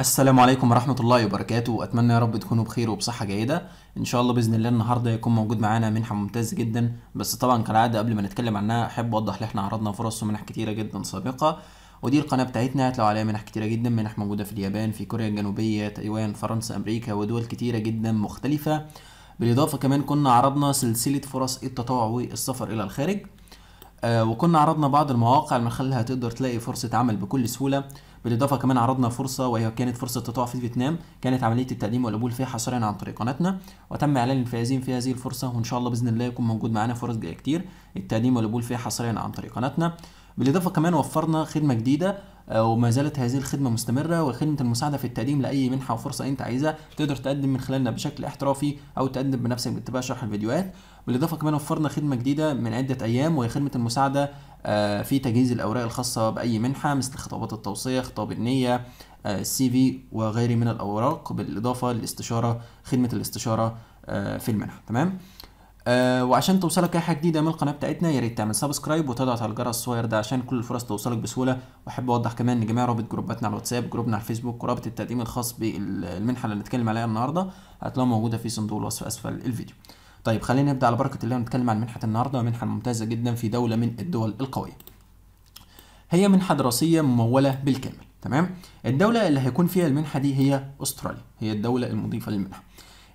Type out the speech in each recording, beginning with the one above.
السلام عليكم ورحمة الله وبركاته أتمنى يا رب تكونوا بخير وبصحة جيدة إن شاء الله بإذن الله النهاردة يكون موجود معانا منحة ممتازة جدا بس طبعا كالعادة قبل ما نتكلم عنها أحب أوضح إن إحنا عرضنا فرص ومنح كتيرة جدا سابقة ودي القناة بتاعتنا هتلاقوا عليها منح كتيرة جدا منح موجودة في اليابان في كوريا الجنوبية تايوان فرنسا أمريكا ودول كتيرة جدا مختلفة بالإضافة كمان كنا عرضنا سلسلة فرص التطوع والسفر إلى الخارج آه، وكنا عرضنا بعض المواقع من خلالها تقدر تلاقي فرصة عمل بكل سهولة بالاضافه كمان عرضنا فرصه وهي كانت فرصه تطوع في فيتنام كانت عمليه التقديم والقبول فيها حصريا عن طريق قناتنا وتم اعلان الفائزين في هذه الفرصه وان شاء الله باذن الله يكون موجود معانا فرص جايه كتير التقديم والقبول فيها حصريا عن طريق قناتنا بالاضافه كمان وفرنا خدمه جديده آه، وما زالت هذه الخدمة مستمرة وخدمة المساعدة في التقديم لأي منحة وفرصة أنت عايزها تقدر تقدم من خلالنا بشكل احترافي أو تقدم بنفسك باتباع شرح الفيديوهات بالاضافه كمان وفرنا خدمه جديده من عده ايام وهي خدمه المساعده آه، في تجهيز الاوراق الخاصه باي منحه مثل خطابات التوصيه خطاب النيه آه، السي في وغيره من الاوراق بالاضافه للاستشاره خدمه الاستشاره آه، في المنحه تمام وعشان توصلك اي حاجه جديده من القناه بتاعتنا يا ريت تعمل سبسكرايب وتضغط على الجرس الصغير ده عشان كل الفرص توصلك بسهوله واحب اوضح كمان ان جميع رابط جروباتنا على الواتساب جروبنا على الفيسبوك ورابط التقديم الخاص بالمنحه اللي هنتكلم عليها النهارده هتلاقوها موجوده في صندوق الوصف اسفل الفيديو طيب خلينا نبدا على بركه الله ونتكلم عن منحه النهارده منحه ممتازه جدا في دوله من الدول القويه هي منحه دراسيه مموله بالكامل تمام الدوله اللي هيكون فيها المنحه دي هي استراليا هي الدوله المضيفه للمنحه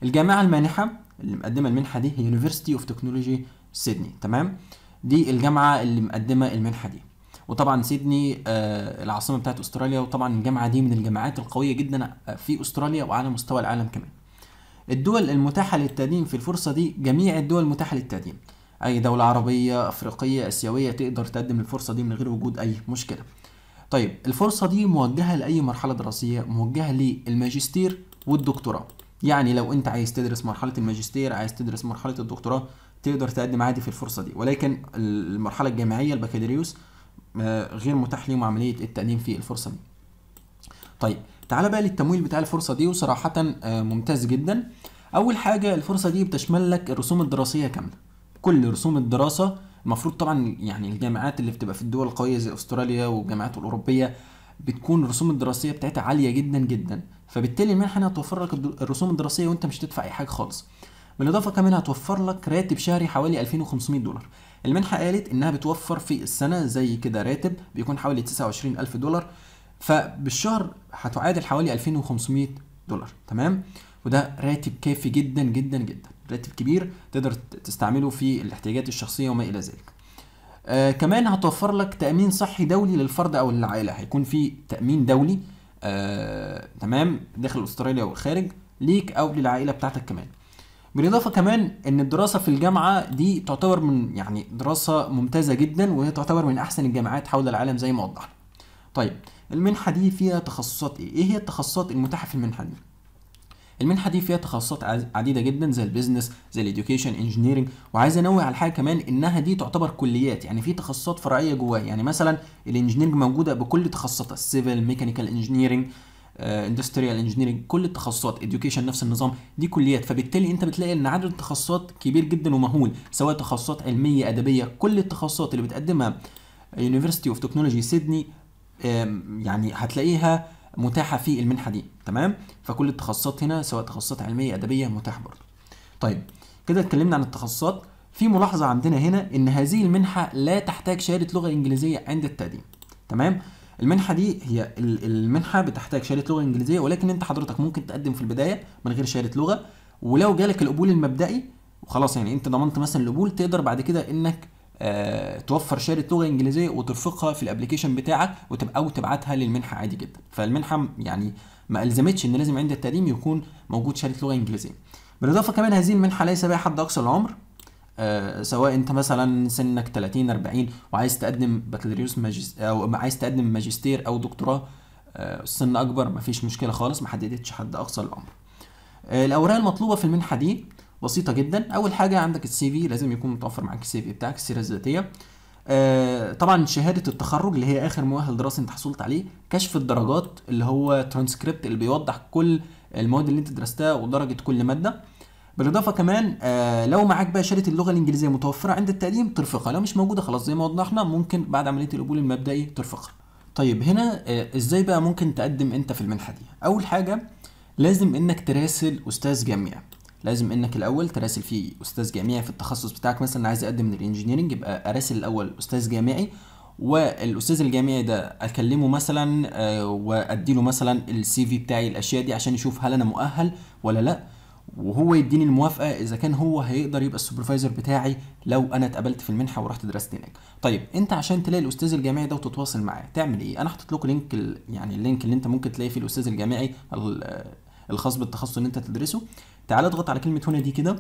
الجامعه المانحه اللي مقدمه المنحه دي هي يونيفرسيتي اوف تكنولوجي سيدني تمام دي الجامعه اللي مقدمه المنحه دي وطبعا سيدني آه العاصمه بتاعت استراليا وطبعا الجامعه دي من الجامعات القويه جدا آه، في استراليا وعلى مستوى العالم كمان الدول المتاحة للتقديم في الفرصة دي جميع الدول المتاحة للتقديم أي دولة عربية أفريقية آسيوية تقدر تقدم الفرصة دي من غير وجود أي مشكلة طيب الفرصة دي موجهة لأي مرحلة دراسية موجهة للماجستير والدكتوراه يعني لو أنت عايز تدرس مرحلة الماجستير عايز تدرس مرحلة الدكتوراه تقدر تقدم عادي في الفرصة دي ولكن المرحلة الجامعية البكالوريوس آه، غير متاح لهم عملية التقديم في الفرصة دي طيب تعال بقى للتمويل بتاع الفرصه دي وصراحه آه، ممتاز جدا اول حاجه الفرصه دي بتشمل لك الرسوم الدراسيه كامله كل رسوم الدراسه المفروض طبعا يعني الجامعات اللي بتبقى في الدول القويه زي استراليا والجامعات الاوروبيه بتكون الرسوم الدراسيه بتاعتها عاليه جدا جدا فبالتالي المنحه هنا هتوفر لك الرسوم الدراسيه وانت مش هتدفع اي حاجه خالص بالاضافه كمان هتوفر لك راتب شهري حوالي 2500 دولار المنحه قالت انها بتوفر في السنه زي كده راتب بيكون حوالي 29000 دولار فبالشهر هتعادل حوالي 2500 دولار تمام وده راتب كافي جدا جدا جدا راتب كبير تقدر تستعمله في الاحتياجات الشخصيه وما الى ذلك آه كمان هتوفر لك تامين صحي دولي للفرد او للعائله هيكون في تامين دولي آه تمام داخل استراليا والخارج ليك او للعائله بتاعتك كمان بالاضافه كمان ان الدراسه في الجامعه دي تعتبر من يعني دراسه ممتازه جدا وهي تعتبر من احسن الجامعات حول العالم زي ما وضحنا طيب المنحة دي فيها تخصصات ايه؟ ايه هي التخصصات المتاحة في المنحة دي؟ المنحة دي فيها تخصصات عديدة جدا زي البيزنس زي الاديوكيشن انجينيرنج وعايز انوه على حاجة كمان انها دي تعتبر كليات يعني في تخصصات فرعية جواها يعني مثلا الانجينيرنج موجودة بكل تخصصاتها السيفل ميكانيكال انجينيرنج اندستريال انجينيرنج كل التخصصات اديوكيشن نفس النظام دي كليات فبالتالي انت بتلاقي ان عدد التخصصات كبير جدا ومهول سواء تخصصات علميه ادبيه كل التخصصات اللي بتقدمها يونيفرستي اوف تكنولوجي سيدني يعني هتلاقيها متاحه في المنحه دي تمام فكل التخصصات هنا سواء تخصصات علميه ادبيه متاحه برضه طيب كده اتكلمنا عن التخصصات في ملاحظه عندنا هنا ان هذه المنحه لا تحتاج شهاده لغه انجليزيه عند التقديم تمام المنحه دي هي المنحه بتحتاج شهاده لغه انجليزيه ولكن انت حضرتك ممكن تقدم في البدايه من غير شهاده لغه ولو جالك القبول المبدئي وخلاص يعني انت ضمنت مثلا القبول تقدر بعد كده انك آه، توفر شهاده لغه انجليزيه وترفقها في الابلكيشن بتاعك وتبقى او تبعتها للمنحه عادي جدا فالمنحه يعني ما الزمتش ان لازم عند التقديم يكون موجود شهاده لغه انجليزيه بالاضافه كمان هذه المنحه ليس بها حد اقصى العمر آه سواء انت مثلا سنك 30 40 وعايز تقدم بكالوريوس ماجستير او عايز تقدم ماجستير او دكتوراه آه سن اكبر مفيش مشكله خالص ما حددتش حد اقصى العمر آه الاوراق المطلوبه في المنحه دي بسيطه جدا اول حاجه عندك السي في لازم يكون متوفر معاك السي في بتاعك السيره الذاتيه آه طبعا شهاده التخرج اللي هي اخر مؤهل دراسي انت حصلت عليه كشف الدرجات اللي هو ترانسكريبت اللي بيوضح كل المواد اللي انت درستها ودرجه كل ماده بالاضافه كمان آه لو معاك بقى شهاده اللغه الانجليزيه متوفره عند التقديم ترفقها لو مش موجوده خلاص زي ما وضحنا ممكن بعد عمليه القبول المبدئي ترفقها طيب هنا آه ازاي بقى ممكن تقدم انت في المنحه دي اول حاجه لازم انك تراسل استاذ جامعه لازم انك الاول تراسل فيه استاذ جامعي في التخصص بتاعك مثلا عايز اقدم للانجنييرنج يبقى اراسل الاول استاذ جامعي والاستاذ الجامعي ده اكلمه مثلا آه، واديله مثلا السي في بتاعي الاشياء دي عشان يشوف هل انا مؤهل ولا لا وهو يديني الموافقه اذا كان هو هيقدر يبقى السوبرفايزر بتاعي لو انا اتقبلت في المنحه ورحت درست هناك طيب انت عشان تلاقي الاستاذ الجامعي ده وتتواصل معاه تعمل ايه انا حاطط لكم لينك يعني اللينك اللي انت ممكن تلاقي فيه الاستاذ الجامعي الخاص بالتخصص اللي انت تدرسه تعال اضغط على كلمه هنا دي كده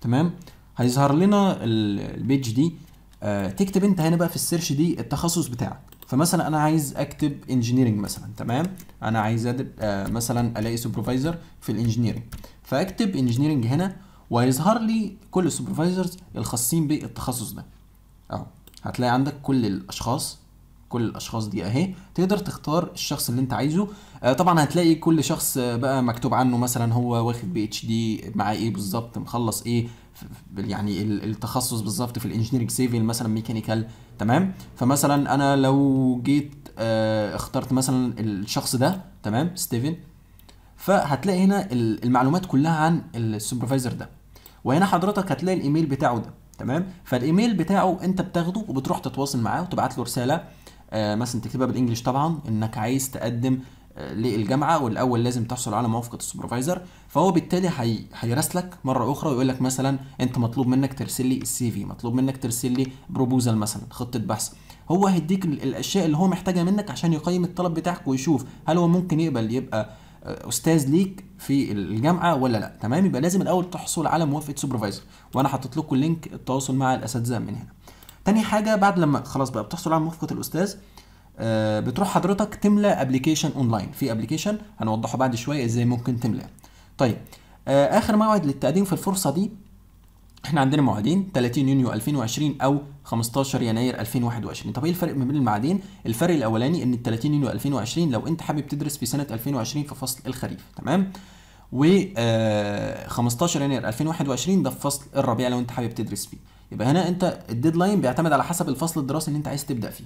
تمام هيظهر لنا البيج دي آه تكتب انت هنا بقى في السيرش دي التخصص بتاعك فمثلا انا عايز اكتب انجينيرنج مثلا تمام انا عايز آه مثلا الاقي سوبرفايزر في الانجينيرنج فاكتب انجينيرنج هنا وهيظهر لي كل السوبرفايزرز الخاصين بالتخصص ده اهو هتلاقي عندك كل الاشخاص كل الاشخاص دي اهي تقدر تختار الشخص اللي انت عايزه آه، طبعا هتلاقي كل شخص آه، بقى مكتوب عنه مثلا هو واخد بي اتش دي معاه ايه بالظبط مخلص ايه يعني التخصص بالظبط في الانجينيرنج سيفل مثلا ميكانيكال تمام فمثلا انا لو جيت آه، اخترت مثلا الشخص ده تمام ستيفن فهتلاقي هنا المعلومات كلها عن السوبرفايزر ده وهنا حضرتك هتلاقي الايميل بتاعه ده تمام فالايميل بتاعه انت بتاخده وبتروح تتواصل معاه وتبعت له رساله آه، مثلا تكتبها بالانجلش طبعا انك عايز تقدم آه، للجامعه والاول لازم تحصل على موافقه السوبرفايزر فهو بالتالي هيراسلك مره اخرى ويقول لك مثلا انت مطلوب منك ترسل لي السي في مطلوب منك ترسل لي بروبوزال مثلا خطه بحث هو هيديك الاشياء اللي هو محتاجها منك عشان يقيم الطلب بتاعك ويشوف هل هو ممكن يقبل يبقى آه، استاذ ليك في الجامعه ولا لا تمام يبقى لازم الاول تحصل على موافقه سوبرفايزر وانا حاطط لكم لينك التواصل مع الاساتذه من هنا تاني حاجه بعد لما خلاص بقى بتحصل على موافقه الاستاذ آه، بتروح حضرتك تملى ابلكيشن اونلاين في ابلكيشن هنوضحه بعد شويه ازاي ممكن تملاه طيب آه، اخر موعد للتقديم في الفرصه دي احنا عندنا موعدين 30 يونيو 2020 او 15 يناير 2021 طب ايه الفرق ما بين الميعادين الفرق الاولاني ان ال 30 يونيو 2020 لو انت حابب تدرس في سنه 2020 في فصل الخريف تمام و 15 آه، يناير 2021 ده في فصل الربيع لو انت حابب تدرس فيه يبقى هنا انت الديدلاين بيعتمد على حسب الفصل الدراسي اللي انت عايز تبدا فيه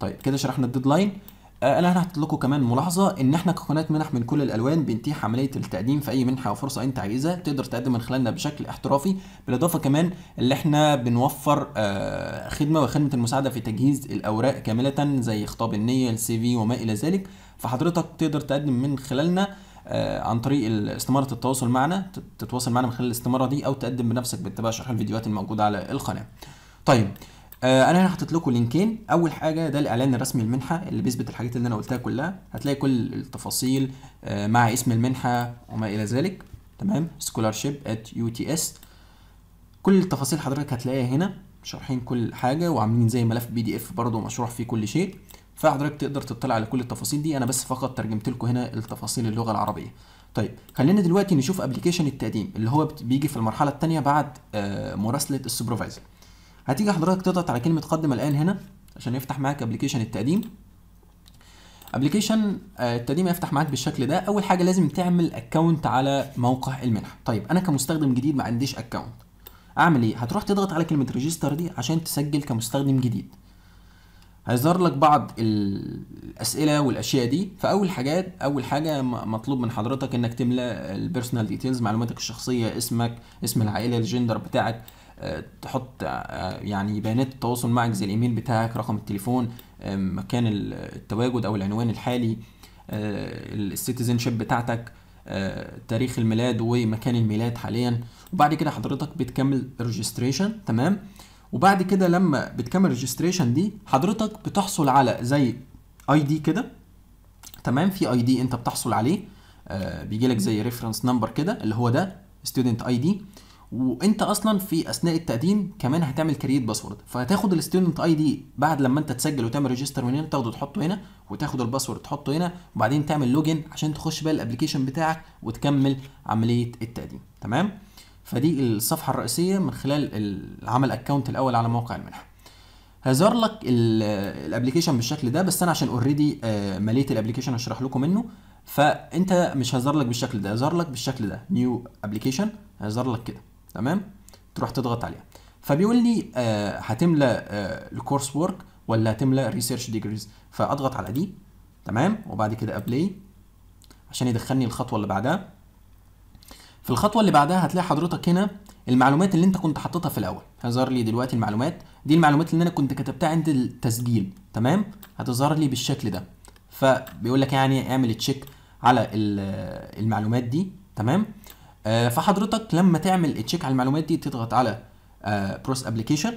طيب كده شرحنا الديدلاين آه انا هحط لكم كمان ملاحظه ان احنا كقناه منح من كل الالوان بنتيح عمليه التقديم في اي منحه او فرصه انت عايزها تقدر تقدم من خلالنا بشكل احترافي بالاضافه كمان اللي احنا بنوفر آه خدمه وخدمه المساعده في تجهيز الاوراق كامله زي خطاب النيه السي في وما الى ذلك فحضرتك تقدر تقدم من خلالنا آه، عن طريق استماره التواصل معنا تتواصل معنا من خلال الاستماره دي او تقدم بنفسك باتباع شرح الفيديوهات الموجوده على القناه طيب آه، انا هنا حاطط لكم لينكين اول حاجه ده الاعلان الرسمي للمنحه اللي بيثبت الحاجات اللي انا قلتها كلها هتلاقي كل التفاصيل آه، مع اسم المنحه وما الى ذلك تمام اس كل التفاصيل حضرتك هتلاقيها هنا شارحين كل حاجه وعاملين زي ملف بي دي اف برضه مشروح فيه كل شيء فحضرتك تقدر تطلع على كل التفاصيل دي انا بس فقط ترجمت لكم هنا التفاصيل اللغه العربيه طيب خلينا دلوقتي نشوف ابلكيشن التقديم اللي هو بيجي في المرحله الثانيه بعد آه، مراسله السوبرفايزر هتيجي حضرتك تضغط على كلمه قدم الان هنا عشان يفتح معاك ابلكيشن التقديم ابلكيشن آه، التقديم هيفتح معاك بالشكل ده اول حاجه لازم تعمل اكونت على موقع المنح طيب انا كمستخدم جديد ما عنديش اكونت اعمل ايه هتروح تضغط على كلمه ريجستر دي عشان تسجل كمستخدم جديد هيظهر لك بعض الاسئله والاشياء دي فاول حاجات اول حاجه مطلوب من حضرتك انك تملا البيرسونال ديتيلز معلوماتك الشخصيه اسمك اسم العائله الجندر بتاعك آه، تحط آه، يعني بيانات التواصل معك زي الايميل بتاعك رقم التليفون آه، مكان التواجد او العنوان الحالي السيتيزن شيب بتاعتك تاريخ الميلاد ومكان الميلاد حاليا وبعد كده حضرتك بتكمل ريجستريشن تمام وبعد كده لما بتكمل ريجستريشن دي حضرتك بتحصل على زي اي دي كده تمام في اي دي انت بتحصل عليه آه بيجي لك زي ريفرنس نمبر كده اللي هو ده ستودنت اي دي وانت اصلا في اثناء التقديم كمان هتعمل كرييت باسورد فهتاخد الستودنت اي دي بعد لما انت تسجل وتعمل ريجستر من هنا تاخده تحطه هنا وتاخد الباسورد تحطه هنا وبعدين تعمل لوجن عشان تخش بقى الابلكيشن بتاعك وتكمل عمليه التقديم تمام فدي الصفحه الرئيسيه من خلال العمل اكونت الاول على موقع المنحه هيظهر لك الابلكيشن بالشكل ده بس انا عشان اوريدي آه، مليت الابلكيشن هشرح لكم منه فانت مش هيظهر لك بالشكل ده هيظهر لك بالشكل ده نيو ابلكيشن هيظهر لك كده تمام تروح تضغط عليها فبيقول لي هتملى الكورس وورك ولا هتملى ريسيرش ديجريز فاضغط على دي تمام وبعد كده ابلاي عشان يدخلني الخطوه اللي بعدها في الخطوه اللي بعدها هتلاقي حضرتك هنا المعلومات اللي انت كنت حاططها في الاول هيظهر لي دلوقتي المعلومات دي المعلومات اللي انا كنت كتبتها عند التسجيل تمام هتظهر لي بالشكل ده فبيقول لك يعني اعمل تشيك على المعلومات دي تمام آه، فحضرتك لما تعمل تشيك على المعلومات دي تضغط على بروس آه، ابلكيشن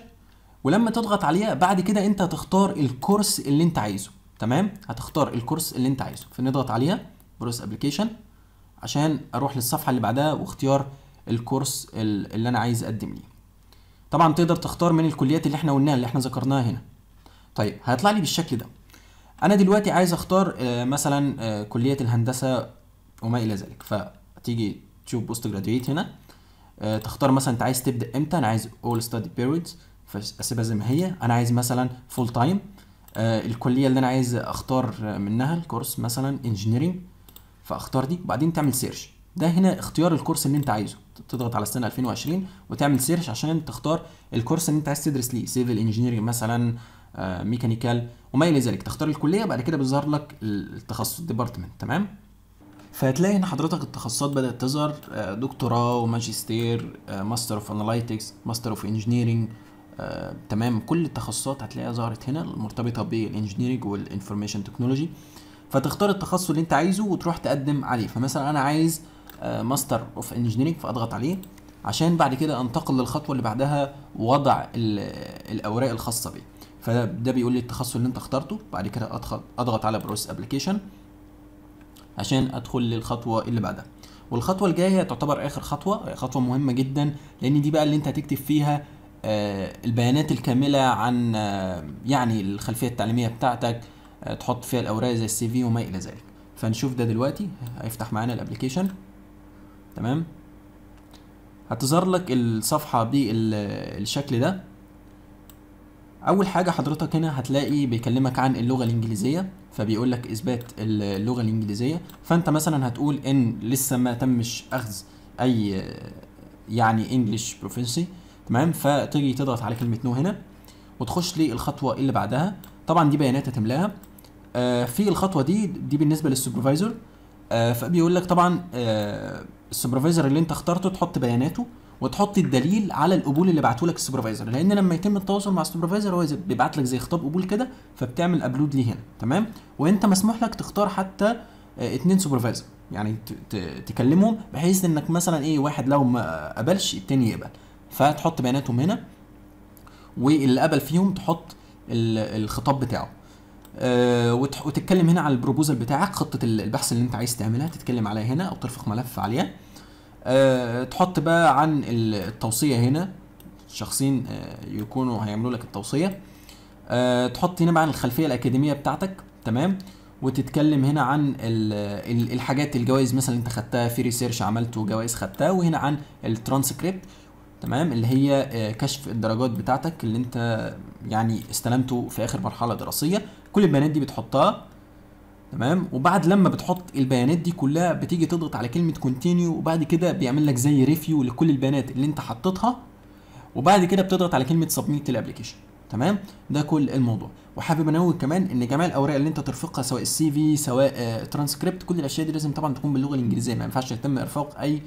ولما تضغط عليها بعد كده انت هتختار الكورس اللي انت عايزه تمام هتختار الكورس اللي انت عايزه فنضغط عليها بروس ابلكيشن عشان اروح للصفحه اللي بعدها واختيار الكورس اللي انا عايز اقدم ليه طبعا تقدر تختار من الكليات اللي احنا قلناها اللي احنا ذكرناها هنا طيب هيطلع لي بالشكل ده انا دلوقتي عايز اختار آه، مثلا آه، كليه الهندسه وما الى ذلك فتيجي تشوف بوست جراديويت هنا آه، تختار مثلا انت عايز تبدا امتى انا عايز اول ستادي بيريدز فاسيبها زي ما هي انا عايز مثلا فول تايم الكليه اللي انا عايز اختار منها الكورس مثلا انجينيرنج فاختار دي وبعدين تعمل سيرش ده هنا اختيار الكورس اللي انت عايزه تضغط على السنه 2020 وتعمل سيرش عشان تختار الكورس اللي انت عايز تدرس ليه سيفل انجينيرنج مثلا ميكانيكال آه، وما الى ذلك تختار الكليه بعد كده بيظهر لك التخصص ديبارتمنت تمام فهتلاقي ان حضرتك التخصصات بدات تظهر آه، دكتوراه وماجستير ماستر اوف اناليتكس ماستر اوف انجينيرنج تمام كل التخصصات هتلاقيها ظهرت هنا المرتبطه بالانجينيرنج والانفورميشن تكنولوجي فتختار التخصص اللي انت عايزه وتروح تقدم عليه فمثلا انا عايز ماستر اوف انجينيرنج فاضغط عليه عشان بعد كده انتقل للخطوه اللي بعدها وضع الاوراق الخاصه بيه فده بيقول لي التخصص اللي انت اخترته بعد كده اضغط على بروس ابلكيشن عشان ادخل للخطوه اللي بعدها والخطوه الجايه هي تعتبر اخر خطوه خطوه مهمه جدا لان دي بقى اللي انت هتكتب فيها آه، البيانات الكامله عن آه، يعني الخلفيه التعليميه بتاعتك آه، تحط فيها الاوراق زي السي في وما الى ذلك فنشوف ده دلوقتي هيفتح معانا الابلكيشن تمام هتظهر لك الصفحه بالشكل ده اول حاجه حضرتك هنا هتلاقي بيكلمك عن اللغه الانجليزيه فبيقول لك اثبات اللغه الانجليزيه فانت مثلا هتقول ان لسه ما تمش اخذ اي يعني انجلش بروفيسي تمام فتيجي تضغط على كلمه نو هنا وتخش للخطوه اللي بعدها طبعا دي بيانات هتملاها آه، في الخطوه دي دي بالنسبه للسوبرفايزر آه، فبيقول لك طبعا آه، السوبرفايزر اللي انت اخترته تحط بياناته وتحط الدليل على القبول اللي بعته لك السوبرفايزر لان لما يتم التواصل مع السوبرفايزر هو بيبعت لك زي خطاب قبول كده فبتعمل ابلود ليه هنا تمام وانت مسموح لك تختار حتى اتنين سوبرفايزر يعني تكلمهم بحيث انك مثلا ايه واحد لو ما قبلش التاني يقبل فتحط بياناتهم هنا واللي قبل فيهم تحط الخطاب بتاعه آه، وتتكلم هنا على البروبوزل بتاعك خطه البحث اللي انت عايز تعملها تتكلم عليها هنا او ترفق ملف عليها آه، تحط بقى عن التوصيه هنا شخصين آه، يكونوا هيعملوا لك التوصيه تحط هنا بقى عن الخلفيه الاكاديميه بتاعتك تمام وتتكلم هنا عن الحاجات الجوائز مثلا انت خدتها في ريسيرش عملته جوائز خدتها وهنا عن الترانسكريبت تمام اللي هي كشف الدرجات بتاعتك اللي انت يعني استلمته في اخر مرحله دراسيه كل البيانات دي بتحطها تمام وبعد لما بتحط البيانات دي كلها بتيجي تضغط على كلمه كونتينيو وبعد كده بيعمل لك زي ريفيو لكل البيانات اللي انت حطيتها وبعد كده بتضغط على كلمه سبميت الابلكيشن تمام ده كل الموضوع وحابب انوه كمان ان جميع الاوراق اللي انت ترفقها سواء السي في سواء ترانسكريبت آه، كل الاشياء دي لازم طبعا تكون باللغه الانجليزيه ما ينفعش يتم ارفاق اي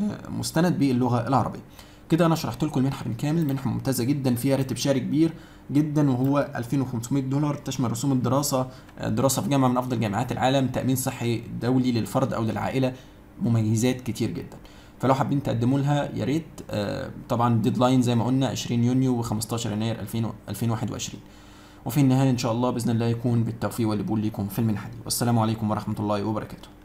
آه، مستند باللغه العربيه كده انا شرحت لكم المنحه بالكامل منحه ممتازه جدا فيها راتب شهري كبير جدا وهو 2500 دولار تشمل رسوم الدراسه آه، دراسه في جامعه من افضل جامعات العالم تامين صحي دولي للفرد او للعائله مميزات كتير جدا فلو حابين تقدموا لها يا ريت آه، طبعا ديدلاين زي ما قلنا 20 يونيو و15 يناير 2021 وفي النهايه ان شاء الله باذن الله يكون بالتوفيق والقبول ليكم في المنحه دي والسلام عليكم ورحمه الله وبركاته